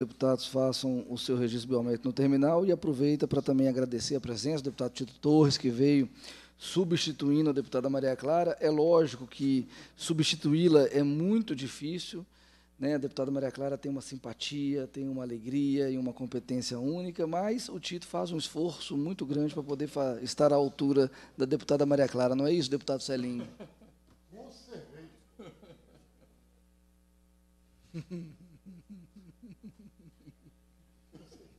deputados façam o seu registro biométrico no terminal e aproveita para também agradecer a presença do deputado Tito Torres, que veio substituindo a deputada Maria Clara. É lógico que substituí-la é muito difícil. Né? A deputada Maria Clara tem uma simpatia, tem uma alegria e uma competência única, mas o Tito faz um esforço muito grande para poder estar à altura da deputada Maria Clara. Não é isso, deputado Celinho? Com certeza.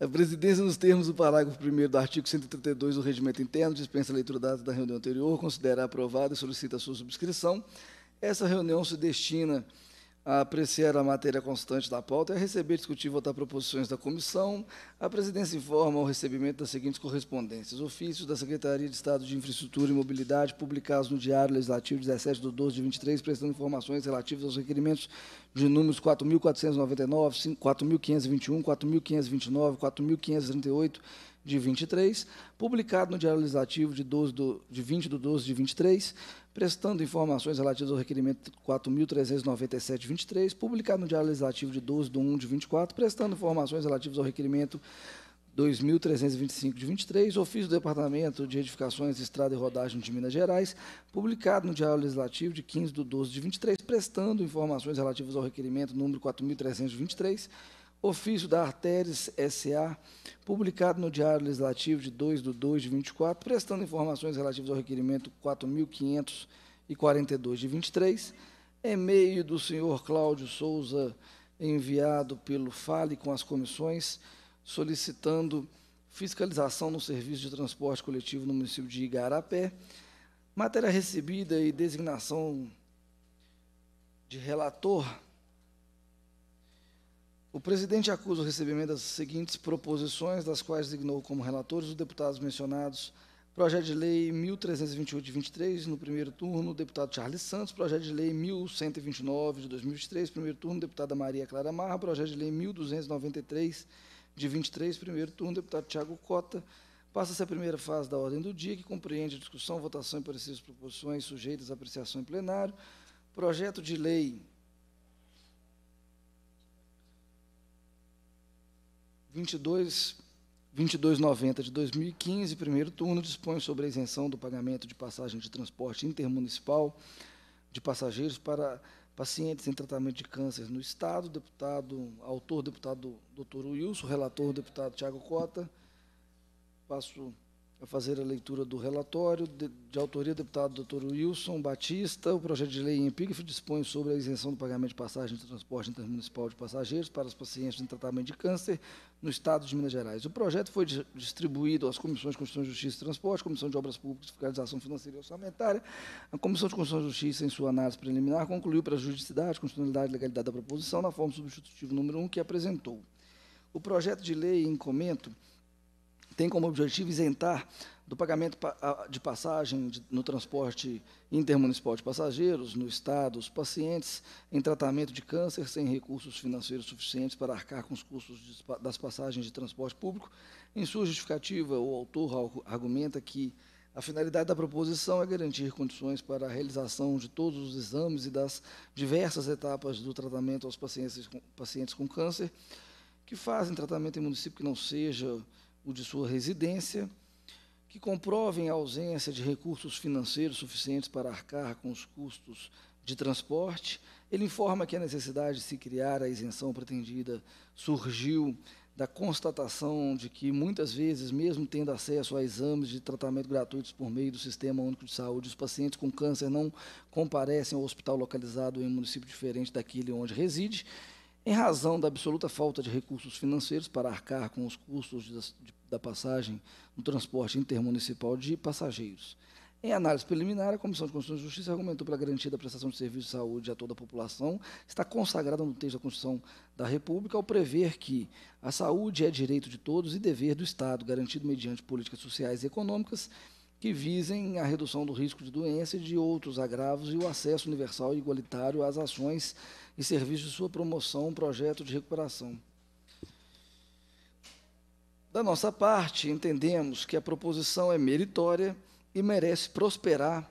A presidência, nos termos do parágrafo 1 do artigo 132 do Regimento Interno, dispensa a leitura da, da reunião anterior, considera aprovada e solicita a sua subscrição. Essa reunião se destina a apreciar a matéria constante da pauta e a receber, discutir e votar proposições da comissão. A presidência informa o recebimento das seguintes correspondências. Ofícios da Secretaria de Estado de Infraestrutura e Mobilidade, publicados no Diário Legislativo 17 de 12 de 23, prestando informações relativas aos requerimentos de números 4.499, 4.521, 4.529, 4.538, de 23, publicado no Diário Legislativo de, 12 do, de 20 de 12 de 23, prestando informações relativas ao requerimento 4.397-23, publicado no Diário Legislativo de 12 de 1 de 24, prestando informações relativas ao requerimento 2.325 de 23, ofício do Departamento de Edificações, Estrada e Rodagem de Minas Gerais, publicado no Diário Legislativo de 15 de 12 de 23, prestando informações relativas ao requerimento número 4.323, ofício da Arteres S.A., publicado no Diário Legislativo de 2 de 2 de 24, prestando informações relativas ao requerimento 4.542 de 23, e-mail do senhor Cláudio Souza, enviado pelo Fale com as comissões, solicitando fiscalização no serviço de transporte coletivo no município de Igarapé, matéria recebida e designação de relator o presidente acusa o recebimento das seguintes proposições, das quais designou como relatores os deputados mencionados. Projeto de Lei 1328 de 23, no primeiro turno, o deputado Charles Santos. Projeto de Lei 1129 de 2023, primeiro turno, deputada Maria Clara Marra. Projeto de Lei 1293 de 23, primeiro turno, deputado Tiago Cota. Passa-se a primeira fase da ordem do dia, que compreende a discussão, votação e parecidas proposições sujeitas à apreciação em plenário. Projeto de Lei 22, 2290 de 2015, primeiro turno, dispõe sobre a isenção do pagamento de passagem de transporte intermunicipal de passageiros para pacientes em tratamento de câncer no Estado, deputado, autor, deputado doutor Wilson, relator, deputado Tiago Cota. Passo a fazer a leitura do relatório de, de autoria do deputado Dr. Wilson Batista. O projeto de lei em epígrafe dispõe sobre a isenção do pagamento de passagem de transporte intermunicipal de passageiros para os pacientes em tratamento de câncer no Estado de Minas Gerais. O projeto foi distribuído às comissões de Constituição, Justiça e Transporte, Comissão de Obras Públicas, Fiscalização Financeira e Orçamentária. A Comissão de Constituição e Justiça, em sua análise preliminar, concluiu para a juridicidade, constitucionalidade e legalidade da proposição na forma substitutiva número 1 que apresentou. O projeto de lei em comento tem como objetivo isentar do pagamento de passagem no transporte intermunicipal de passageiros no Estado os pacientes em tratamento de câncer sem recursos financeiros suficientes para arcar com os custos das passagens de transporte público. Em sua justificativa, o autor argumenta que a finalidade da proposição é garantir condições para a realização de todos os exames e das diversas etapas do tratamento aos pacientes com, pacientes com câncer que fazem tratamento em município que não seja o de sua residência, que comprovem a ausência de recursos financeiros suficientes para arcar com os custos de transporte. Ele informa que a necessidade de se criar a isenção pretendida surgiu da constatação de que muitas vezes, mesmo tendo acesso a exames de tratamento gratuitos por meio do Sistema Único de Saúde, os pacientes com câncer não comparecem ao hospital localizado em um município diferente daquele onde reside em razão da absoluta falta de recursos financeiros para arcar com os custos de, de, da passagem no transporte intermunicipal de passageiros. Em análise preliminar, a Comissão de Constituição e Justiça argumentou pela garantia da prestação de serviço de saúde a toda a população, está consagrada no texto da Constituição da República, ao prever que a saúde é direito de todos e dever do Estado, garantido mediante políticas sociais e econômicas que visem a redução do risco de doença e de outros agravos e o acesso universal e igualitário às ações e serviço de sua promoção, um projeto de recuperação. Da nossa parte, entendemos que a proposição é meritória e merece prosperar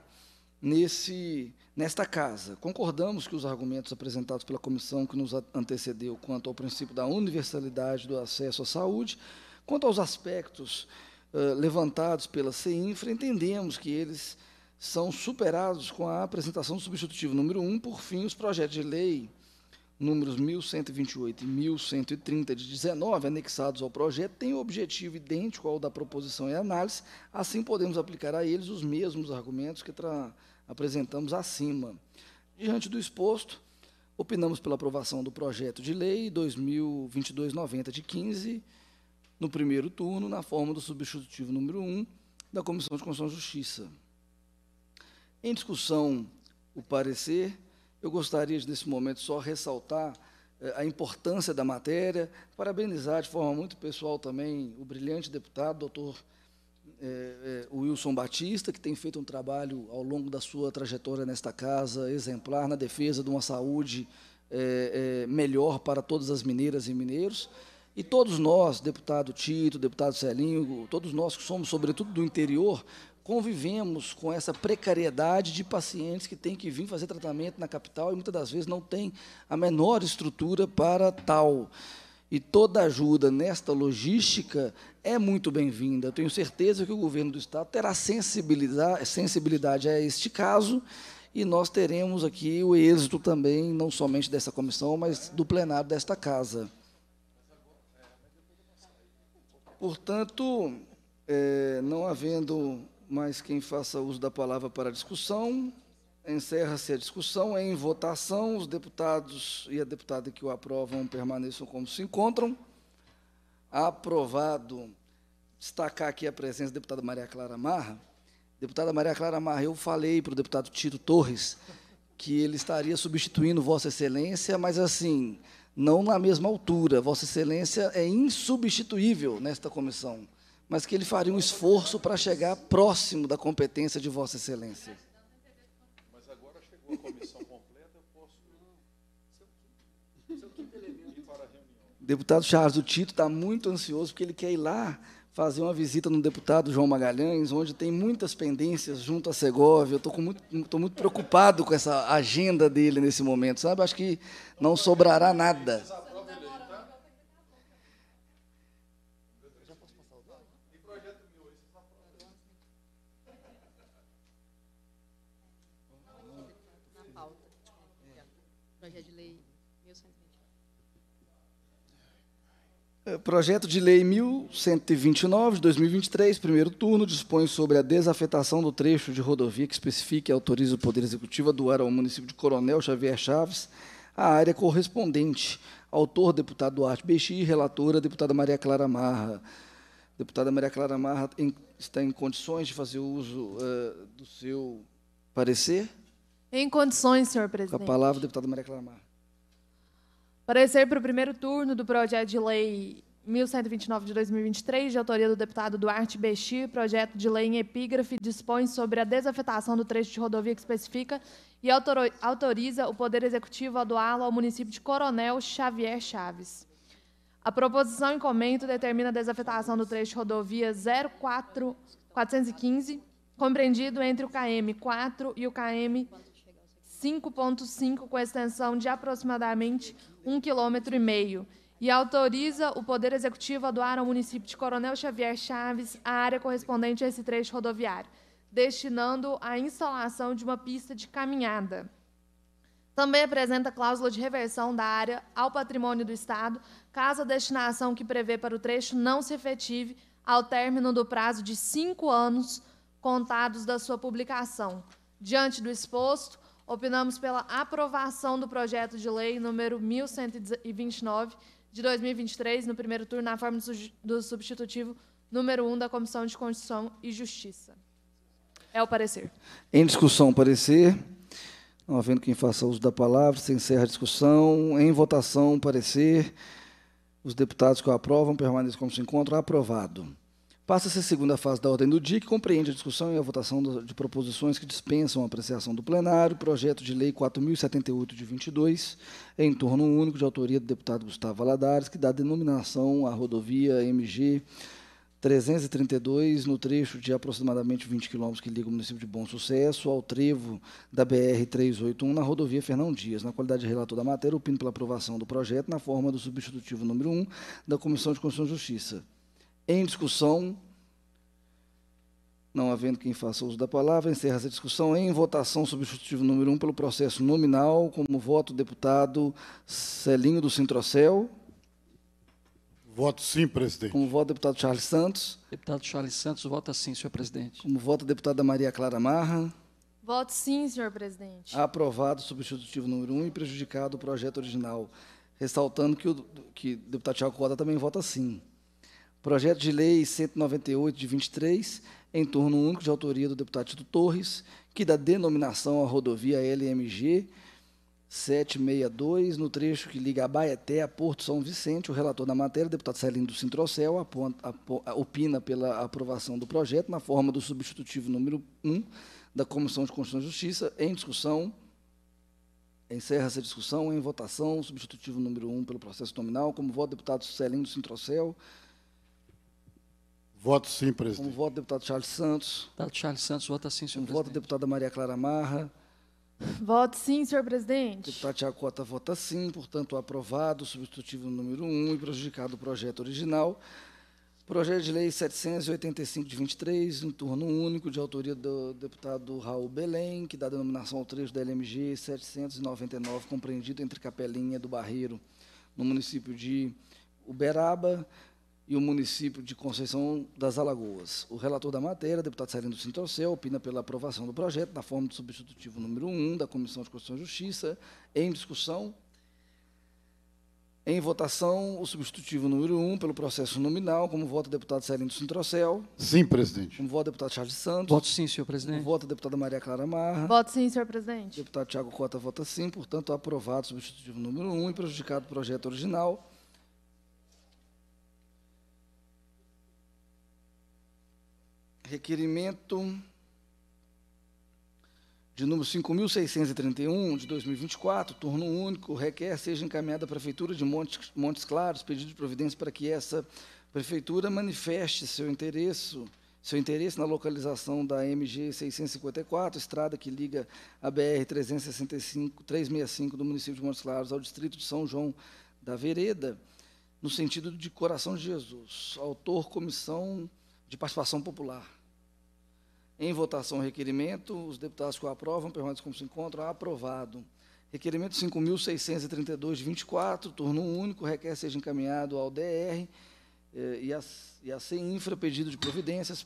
nesse, nesta casa. Concordamos que os argumentos apresentados pela comissão que nos antecedeu quanto ao princípio da universalidade do acesso à saúde, quanto aos aspectos uh, levantados pela CEINFRA, entendemos que eles são superados com a apresentação do substitutivo número 1. Por fim, os projetos de lei números 1128 e 1130 de 19, anexados ao projeto, têm o objetivo idêntico ao da proposição e análise, assim podemos aplicar a eles os mesmos argumentos que apresentamos acima. Diante do exposto, opinamos pela aprovação do projeto de lei 2022-90 de 15, no primeiro turno, na forma do substitutivo número 1 da Comissão de Constituição e Justiça. Em discussão, o parecer, eu gostaria de, nesse momento só ressaltar eh, a importância da matéria, parabenizar de forma muito pessoal também o brilhante deputado, doutor é, é, Wilson Batista, que tem feito um trabalho ao longo da sua trajetória nesta casa exemplar na defesa de uma saúde é, melhor para todas as mineiras e mineiros. E todos nós, deputado Tito, deputado Celinho, todos nós que somos, sobretudo, do interior, convivemos com essa precariedade de pacientes que têm que vir fazer tratamento na capital e muitas das vezes não tem a menor estrutura para tal. E toda ajuda nesta logística é muito bem-vinda. tenho certeza que o governo do Estado terá sensibilidade, sensibilidade a este caso e nós teremos aqui o êxito também, não somente dessa comissão, mas do plenário desta casa. Portanto, é, não havendo mas quem faça uso da palavra para discussão, encerra-se a discussão. Em votação, os deputados e a deputada que o aprovam permaneçam como se encontram. Aprovado. Destacar aqui a presença da deputada Maria Clara Marra. Deputada Maria Clara Marra, eu falei para o deputado Tito Torres que ele estaria substituindo Vossa Excelência, mas assim, não na mesma altura. Vossa Excelência é insubstituível nesta comissão mas que ele faria um esforço para chegar próximo da competência de Vossa Excelência. Mas agora chegou a comissão completa, eu posso. Seu quinto elemento para a reunião. Deputado Charles, o Tito está muito ansioso porque ele quer ir lá fazer uma visita no deputado João Magalhães, onde tem muitas pendências junto à Segovia. Eu estou muito, muito preocupado com essa agenda dele nesse momento, sabe? Acho que não sobrará nada. É, projeto de Lei 1129 de 2023, primeiro turno, dispõe sobre a desafetação do trecho de rodovia que especifica e autoriza o Poder Executivo a doar ao município de Coronel Xavier Chaves a área correspondente. Autor, deputado Duarte Bexi, relatora, deputada Maria Clara Marra. Deputada Maria Clara Marra em, está em condições de fazer uso uh, do seu parecer? Em condições, senhor presidente. Com a palavra, deputada Maria Clara Marra. Parecer para o primeiro turno do projeto de lei 1129 de 2023, de autoria do deputado Duarte Bechir, projeto de lei em epígrafe dispõe sobre a desafetação do trecho de rodovia que especifica e autoriza o Poder Executivo a doá-lo ao município de Coronel Xavier Chaves. A proposição em comento determina a desafetação do trecho de rodovia 04415, compreendido entre o KM 4 e o KM 5.5 com extensão de aproximadamente 1,5 km e autoriza o Poder Executivo a doar ao município de Coronel Xavier Chaves a área correspondente a esse trecho rodoviário, destinando à instalação de uma pista de caminhada. Também apresenta cláusula de reversão da área ao patrimônio do Estado, caso a destinação que prevê para o trecho não se efetive ao término do prazo de cinco anos contados da sua publicação. Diante do exposto, opinamos pela aprovação do projeto de lei número 1129 de 2023, no primeiro turno, na forma do substitutivo número 1 da Comissão de Constituição e Justiça. É o parecer. Em discussão, parecer. Não havendo quem faça uso da palavra, se encerra a discussão. Em votação, parecer. Os deputados que o aprovam permanecem como se encontram. Aprovado. Passa-se a segunda fase da ordem do dia, que compreende a discussão e a votação de proposições que dispensam a apreciação do plenário, projeto de lei 4078 de 22, em torno único de autoria do deputado Gustavo Aladares, que dá denominação à rodovia MG 332, no trecho de aproximadamente 20 quilômetros que liga o município de Bom Sucesso ao trevo da BR-381 na rodovia Fernão Dias. Na qualidade de relator da matéria, opino pela aprovação do projeto na forma do substitutivo número 1 da Comissão de Constituição e Justiça em discussão. Não havendo quem faça uso da palavra, encerra-se a discussão em votação substitutivo número 1 um, pelo processo nominal, como voto deputado Celinho do Centrocel. Voto sim, presidente. Como voto deputado Charles Santos. Deputado Charles Santos, vota sim, senhor presidente. Como voto deputada Maria Clara Marra. Voto sim, senhor presidente. Aprovado o substitutivo número 1 um, e prejudicado o projeto original. Ressaltando que o que deputado Tiago Cota também vota sim. Projeto de Lei 198 de 23, em torno único, de autoria do deputado Tito Torres, que dá denominação à rodovia LMG 762, no trecho que liga a Baeté a Porto São Vicente. O relator da matéria, deputado Celino do opina pela aprovação do projeto na forma do substitutivo número 1 da Comissão de Constituição e Justiça, em discussão. Encerra essa discussão em votação. Substitutivo número 1 pelo processo nominal. Como voto, deputado Celino do Voto sim, presidente. Como voto deputado Charles Santos. Deputado Charles Santos, vota sim, senhor Como presidente. voto deputada Maria Clara Marra. Voto sim, senhor presidente. Deputado Tiago Cota vota sim, portanto, aprovado o substitutivo número 1 e prejudicado o projeto original. Projeto de lei 785 de 23, em turno único, de autoria do deputado Raul Belém, que dá denominação ao trecho da LMG 799, compreendido entre Capelinha do Barreiro, no município de Uberaba, e o município de Conceição das Alagoas. O relator da matéria, deputado Serino Sintrocel, opina pela aprovação do projeto na forma do substitutivo número 1 da Comissão de Constituição e Justiça. Em discussão, em votação, o substitutivo número 1 pelo processo nominal, como vota o deputado Serino Sintrocel. Sim, presidente. Como vota o deputado Charles Santos. Voto sim, senhor presidente. Como vota a deputada Maria Clara Marra. Voto sim, senhor presidente. Deputado Tiago Cota vota sim, portanto, aprovado o substitutivo número 1 e prejudicado o projeto original. requerimento de número 5.631, de 2024, turno único, requer seja encaminhada à Prefeitura de Montes, Montes Claros, pedido de providência para que essa Prefeitura manifeste seu interesse, seu interesse na localização da MG 654, estrada que liga a BR 365, 365 do município de Montes Claros ao distrito de São João da Vereda, no sentido de Coração de Jesus. Autor, comissão de participação popular. Em votação, requerimento. Os deputados que o aprovam permanecem como se encontram. Aprovado. Requerimento 5.632, 24, turno único, requer seja encaminhado ao DR eh, e, a, e a pedido de providências.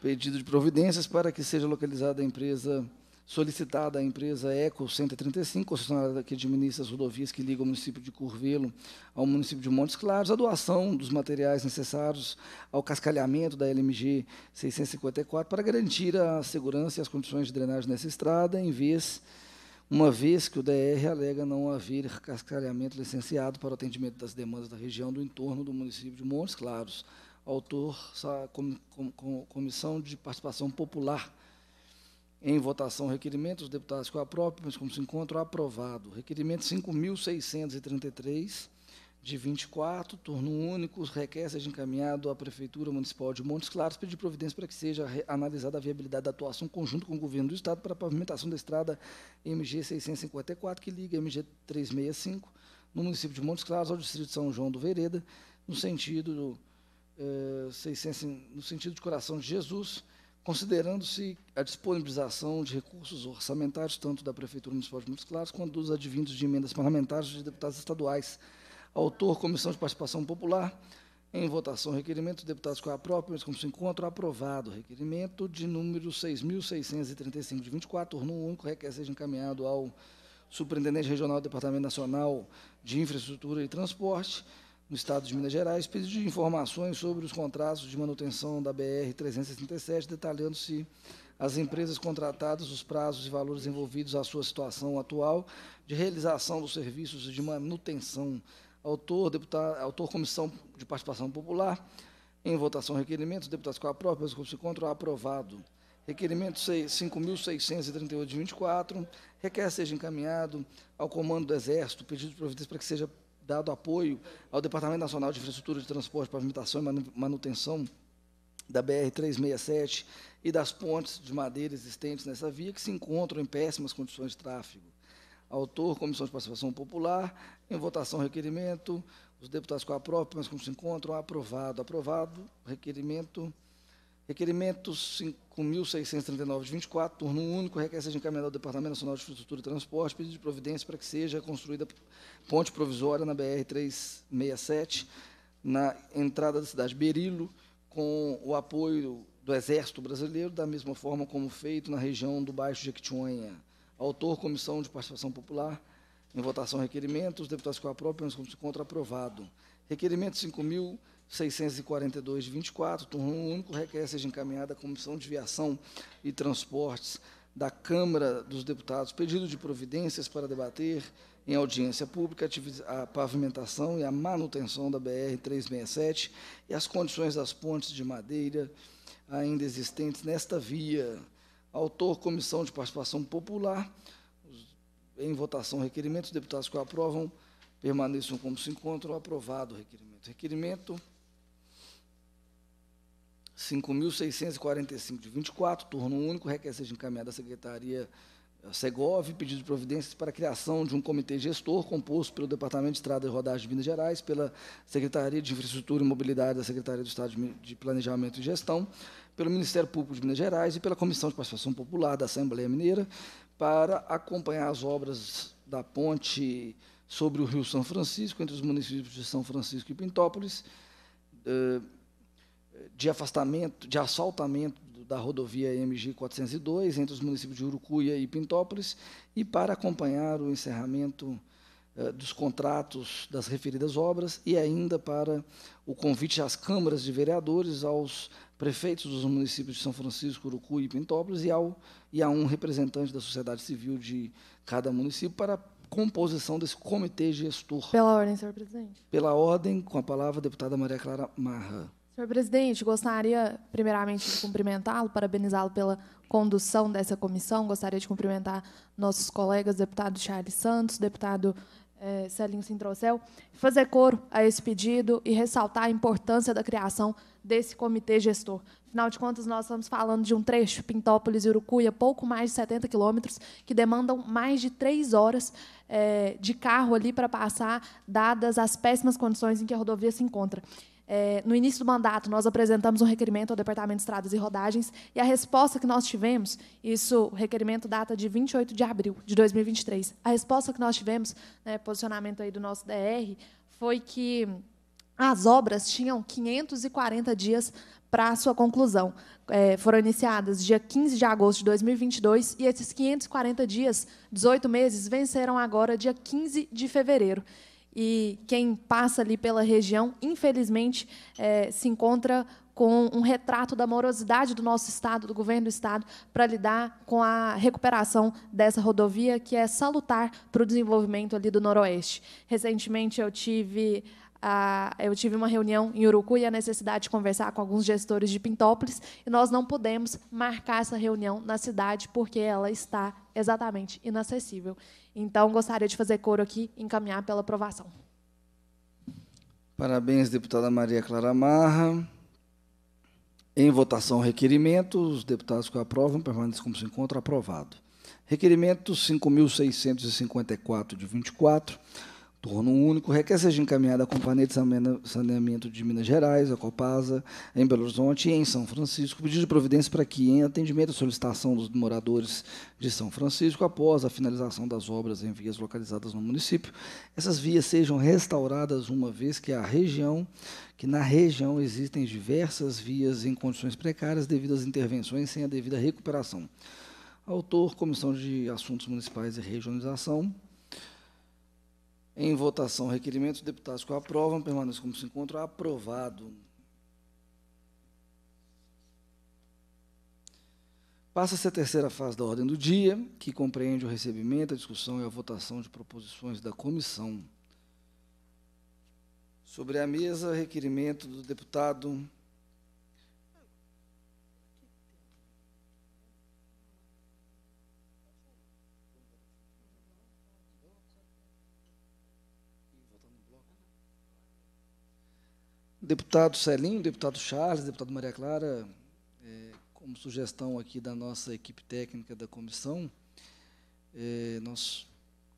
Pedido de providências para que seja localizada a empresa solicitada à empresa Eco 135, concessionária que administra as rodovias que ligam o município de Curvelo ao município de Montes Claros, a doação dos materiais necessários ao cascalhamento da LMG 654 para garantir a segurança e as condições de drenagem nessa estrada, em vez uma vez que o DR alega não haver cascalhamento licenciado para o atendimento das demandas da região do entorno do município de Montes Claros. Autor, Comissão de Participação Popular em votação, requerimento. Os deputados que o aprovam, mas como se encontram, aprovado. Requerimento 5.633, de 24, turno único, requer seja encaminhado à Prefeitura Municipal de Montes Claros, pedir providência para que seja analisada a viabilidade da atuação conjunto com o Governo do Estado para a pavimentação da estrada MG 654, que liga MG 365, no município de Montes Claros, ao distrito de São João do Vereda, no sentido, do, eh, 600, no sentido de Coração de Jesus, considerando-se a disponibilização de recursos orçamentários, tanto da Prefeitura Municipal de Montes Claros, quanto dos advindos de emendas parlamentares de deputados estaduais. Autor, Comissão de Participação Popular, em votação, requerimento dos deputados com a própria, mas como se encontra, aprovado. Requerimento de número 6.635, de 24, turno único, requer seja encaminhado ao Superintendente Regional do Departamento Nacional de Infraestrutura e Transporte, Estado de Minas Gerais, pedido de informações sobre os contratos de manutenção da BR-367, detalhando-se as empresas contratadas, os prazos e valores envolvidos, a sua situação atual de realização dos serviços de manutenção. Autor, deputado, autor Comissão de Participação Popular, em votação, requerimento, deputados com a própria, com se contra, aprovado. Requerimento 5.638 de 24, requer seja encaminhado ao Comando do Exército, pedido de providência para que seja dado apoio ao Departamento Nacional de Infraestrutura de Transporte, Pavimentação e Manutenção da BR-367 e das pontes de madeira existentes nessa via, que se encontram em péssimas condições de tráfego. Autor, Comissão de Participação Popular, em votação, requerimento. Os deputados com a própria, mas como se encontram, aprovado. Aprovado, requerimento Requerimento 5.639 de 24, turno único, requer seja encaminhado ao Departamento Nacional de Infraestrutura e Transporte, pedido de providência para que seja construída ponte provisória na BR-367, na entrada da cidade de Berilo, com o apoio do Exército Brasileiro, da mesma forma como feito na região do Baixo Jequitinhonha. Autor, Comissão de Participação Popular, em votação requerimento, os deputados que o aprovem, como se encontra aprovado. Requerimento 5.000 642, 24, turno único, requer seja encaminhada à Comissão de Viação e Transportes da Câmara dos Deputados pedido de providências para debater em audiência pública a pavimentação e a manutenção da BR-367 e as condições das pontes de madeira ainda existentes nesta via. Autor, Comissão de Participação Popular, em votação, requerimento, os deputados que o aprovam permaneçam como se encontram, aprovado o requerimento. Requerimento 5.645 de 24, turno único, requer seja encaminhada à Secretaria eh, Segov, pedido de providências para a criação de um comitê gestor composto pelo Departamento de Estrada e Rodagem de Minas Gerais, pela Secretaria de Infraestrutura e Mobilidade da Secretaria do Estado de Planejamento e Gestão, pelo Ministério Público de Minas Gerais e pela Comissão de Participação Popular da Assembleia Mineira, para acompanhar as obras da ponte sobre o Rio São Francisco, entre os municípios de São Francisco e Pintópolis, eh, de afastamento, de assaltamento da rodovia MG 402 entre os municípios de Urucuia e Pintópolis e para acompanhar o encerramento eh, dos contratos das referidas obras e ainda para o convite às câmaras de vereadores, aos prefeitos dos municípios de São Francisco, Urucu e Pintópolis e, ao, e a um representante da sociedade civil de cada município para a composição desse comitê gestor. Pela ordem, senhor presidente. Pela ordem, com a palavra, a deputada Maria Clara Marra. Senhor presidente, gostaria primeiramente de cumprimentá-lo, parabenizá-lo pela condução dessa comissão. Gostaria de cumprimentar nossos colegas, deputado Charles Santos, deputado eh, Celinho Sintrocel, fazer coro a esse pedido e ressaltar a importância da criação desse comitê gestor. Afinal de contas, nós estamos falando de um trecho, Pintópolis e Urucuia, pouco mais de 70 quilômetros, que demandam mais de três horas eh, de carro ali para passar, dadas as péssimas condições em que a rodovia se encontra. É, no início do mandato, nós apresentamos um requerimento ao Departamento de Estradas e Rodagens e a resposta que nós tivemos, isso, requerimento data de 28 de abril de 2023, a resposta que nós tivemos, né, posicionamento aí do nosso DR, foi que as obras tinham 540 dias para sua conclusão. É, foram iniciadas dia 15 de agosto de 2022 e esses 540 dias, 18 meses, venceram agora dia 15 de fevereiro e quem passa ali pela região, infelizmente, é, se encontra com um retrato da morosidade do nosso Estado, do governo do Estado, para lidar com a recuperação dessa rodovia, que é salutar para o desenvolvimento ali do Noroeste. Recentemente, eu tive ah, eu tive uma reunião em Urucu e a necessidade de conversar com alguns gestores de Pintópolis, e nós não podemos marcar essa reunião na cidade porque ela está exatamente inacessível. Então, gostaria de fazer coro aqui e encaminhar pela aprovação. Parabéns, deputada Maria Clara Marra. Em votação, requerimento. Os deputados que aprovam permanecem como se encontra aprovado. Requerimento 5.654 de 24 Torno único requer seja encaminhada à Companhia de Saneamento de Minas Gerais, a Copasa, em Belo Horizonte e em São Francisco, pedido de providência para que, em atendimento à solicitação dos moradores de São Francisco, após a finalização das obras em vias localizadas no município, essas vias sejam restauradas, uma vez que a região que na região existem diversas vias em condições precárias devido às intervenções sem a devida recuperação. Autor, Comissão de Assuntos Municipais e Regionalização, em votação, requerimento. Os deputados que o aprovam permaneçam como se encontram. Aprovado. Passa-se a terceira fase da ordem do dia, que compreende o recebimento, a discussão e a votação de proposições da comissão. Sobre a mesa, requerimento do deputado deputado Celinho, deputado Charles, deputado Maria Clara, é, como sugestão aqui da nossa equipe técnica da comissão, é, nós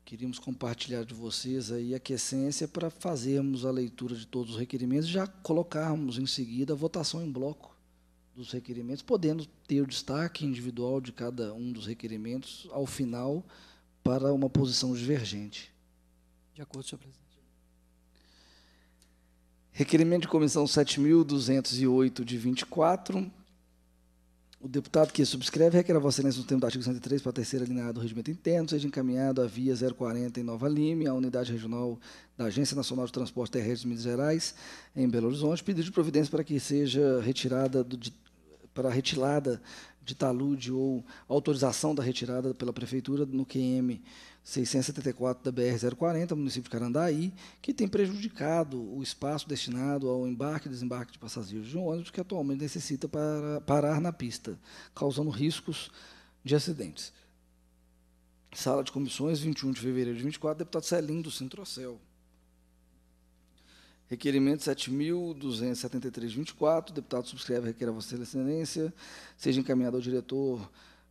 queríamos compartilhar de vocês aí a quiescência para fazermos a leitura de todos os requerimentos e já colocarmos em seguida a votação em bloco dos requerimentos, podendo ter o destaque individual de cada um dos requerimentos ao final para uma posição divergente. De acordo, senhor presidente. Requerimento de comissão 7.208, de 24. O deputado que subscreve requer a Vossa Excelência no termo do artigo 103 para a terceira linha do regimento interno, seja encaminhado à via 040 em Nova Lime, à unidade regional da Agência Nacional de Transporte Terrestre de Minas Gerais, em Belo Horizonte, pedido de providência para que seja retirada do, de, para a retirada de talude ou autorização da retirada pela Prefeitura no QM 674 da BR-040, município de Carandaí, que tem prejudicado o espaço destinado ao embarque e desembarque de passageiros de um ônibus que atualmente necessita para parar na pista, causando riscos de acidentes. Sala de comissões, 21 de fevereiro de 24, deputado Celim do Centrocel. Requerimento 7.273-24, deputado subscreve requer a vossa excelência, seja encaminhado ao diretor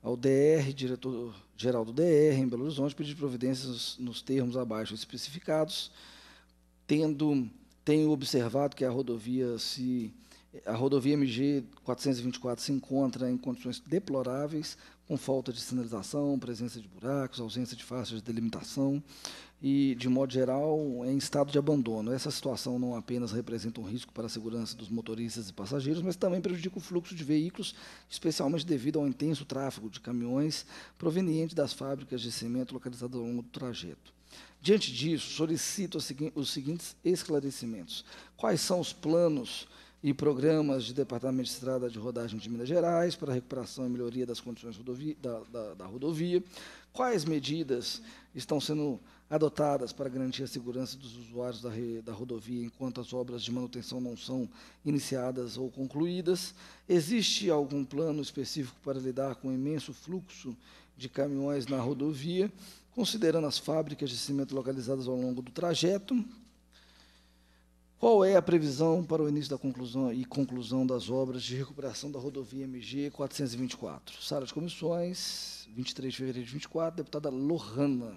ao DR, diretor-geral do DR, em Belo Horizonte, pedir providências nos termos abaixo especificados, tendo, tenho observado que a rodovia se a rodovia MG 424 se encontra em condições deploráveis, com falta de sinalização, presença de buracos, ausência de faixas de delimitação e, de modo geral, em estado de abandono. Essa situação não apenas representa um risco para a segurança dos motoristas e passageiros, mas também prejudica o fluxo de veículos, especialmente devido ao intenso tráfego de caminhões proveniente das fábricas de cimento localizadas ao longo do trajeto. Diante disso, solicito os seguintes esclarecimentos. Quais são os planos e programas de Departamento de Estrada de Rodagem de Minas Gerais para recuperação e melhoria das condições rodovia, da, da, da, rodovia. Quais medidas estão sendo adotadas para garantir a segurança dos usuários da, da rodovia enquanto as obras de manutenção não são iniciadas ou concluídas? Existe algum plano específico para lidar com o imenso fluxo de caminhões na rodovia, considerando as fábricas de cimento localizadas ao longo do trajeto? Qual é a previsão para o início da conclusão e conclusão das obras de recuperação da rodovia MG 424? Sala de comissões, 23 de fevereiro de 24, deputada Lohana.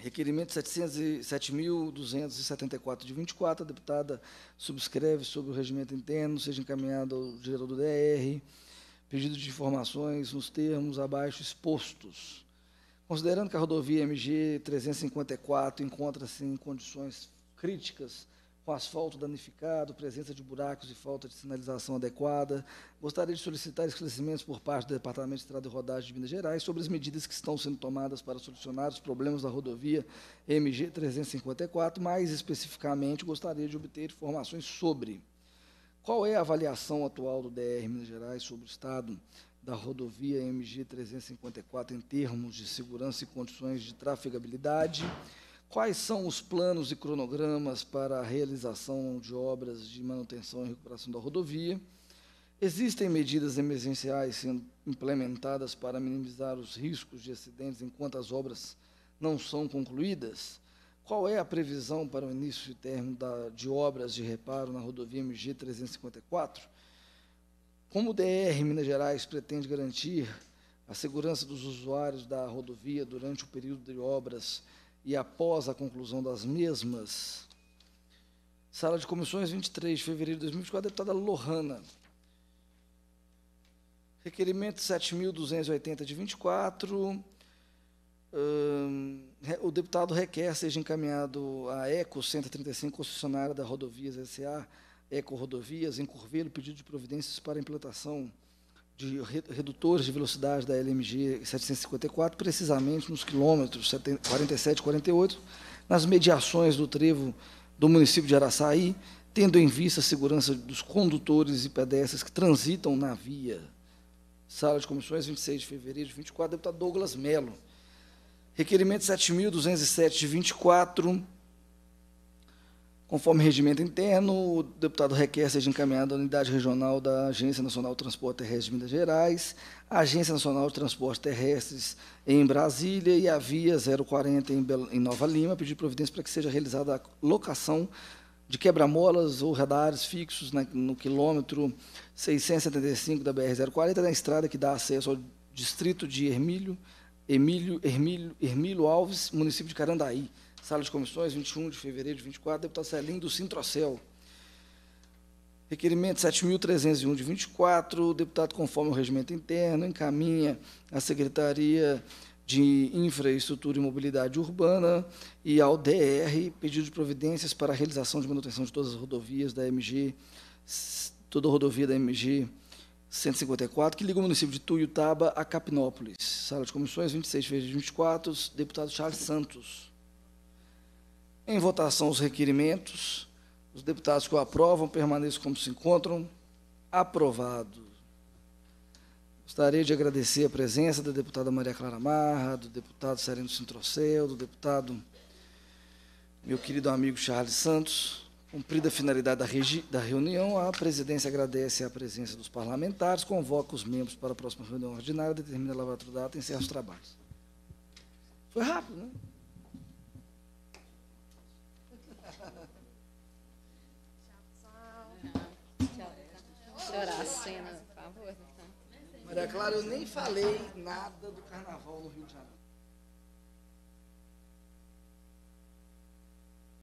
Requerimento 7.274 de 24, a deputada subscreve sobre o regimento interno, seja encaminhado ao diretor do DR, pedido de informações nos termos abaixo expostos. Considerando que a rodovia MG 354 encontra-se em condições críticas, com asfalto danificado, presença de buracos e falta de sinalização adequada. Gostaria de solicitar esclarecimentos por parte do Departamento de Estrada e Rodagem de Minas Gerais sobre as medidas que estão sendo tomadas para solucionar os problemas da rodovia MG 354. Mais especificamente, gostaria de obter informações sobre qual é a avaliação atual do DR Minas Gerais sobre o estado da rodovia MG 354 em termos de segurança e condições de trafegabilidade. Quais são os planos e cronogramas para a realização de obras de manutenção e recuperação da rodovia? Existem medidas emergenciais sendo implementadas para minimizar os riscos de acidentes enquanto as obras não são concluídas? Qual é a previsão para o início e término da, de obras de reparo na rodovia MG 354? Como o DR Minas Gerais pretende garantir a segurança dos usuários da rodovia durante o período de obras e após a conclusão das mesmas? Sala de Comissões, 23 de fevereiro de 2024, deputada Lohana. Requerimento 7.280 de 24. o deputado requer seja encaminhado à ECO 135, concessionária da Rodovias S.A., eco rodovias em curvelo pedido de providências para implantação de redutores de velocidade da LMG 754, precisamente nos quilômetros 47 e 48, nas mediações do trevo do município de Araçaí, tendo em vista a segurança dos condutores e pedestres que transitam na via. Sala de Comissões, 26 de fevereiro de 24, deputado Douglas Melo. Requerimento 7.207 de 24, Conforme regimento interno, o deputado requer seja encaminhado à unidade regional da Agência Nacional de Transporte Terrestre de Minas Gerais, a Agência Nacional de Transportes Terrestres em Brasília e a Via 040 em, Nova Lima, pedir providência para que seja realizada a locação de quebra-molas ou radares fixos no quilômetro 675 da BR-040, da estrada que dá acesso ao distrito de Emílio, Hermílio Alves, município de Carandaí Sala de comissões, 21 de fevereiro de 24, deputado Celim do Sintrocel. Requerimento 7.301 de 24, o deputado, conforme o regimento interno, encaminha à Secretaria de Infraestrutura e Mobilidade Urbana e ao DR pedido de providências para a realização de manutenção de todas as rodovias da MG, toda a rodovia da MG 154, que liga o município de Tuiutaba a Capinópolis. Sala de comissões, 26 de 24, deputado Charles Santos. Em votação, os requerimentos. Os deputados que o aprovam permaneçam como se encontram. Aprovado. Gostaria de agradecer a presença da deputada Maria Clara Marra, do deputado Sereno Sintroceu, do deputado meu querido amigo Charles Santos. Cumprida a finalidade da, da, reunião, a presidência agradece a presença dos parlamentares, convoca os membros para a próxima reunião ordinária, determina a lavratura da ata e encerra os trabalhos. Foi rápido, né? chorar a cena, por favor. Então. Maria Clara, eu nem falei nada do carnaval no Rio de Janeiro.